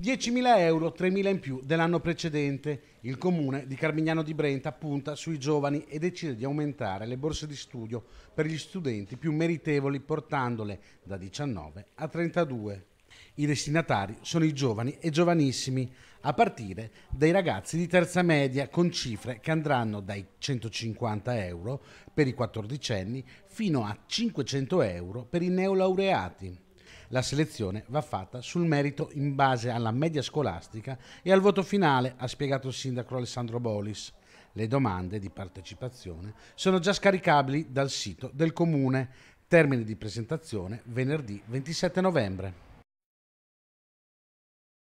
10.000 euro, 3.000 in più dell'anno precedente. Il comune di Carmignano di Brenta punta sui giovani e decide di aumentare le borse di studio per gli studenti più meritevoli portandole da 19 a 32. I destinatari sono i giovani e giovanissimi, a partire dai ragazzi di terza media con cifre che andranno dai 150 euro per i quattordicenni fino a 500 euro per i neolaureati. La selezione va fatta sul merito in base alla media scolastica e al voto finale, ha spiegato il sindaco Alessandro Bolis. Le domande di partecipazione sono già scaricabili dal sito del comune. Termine di presentazione venerdì 27 novembre.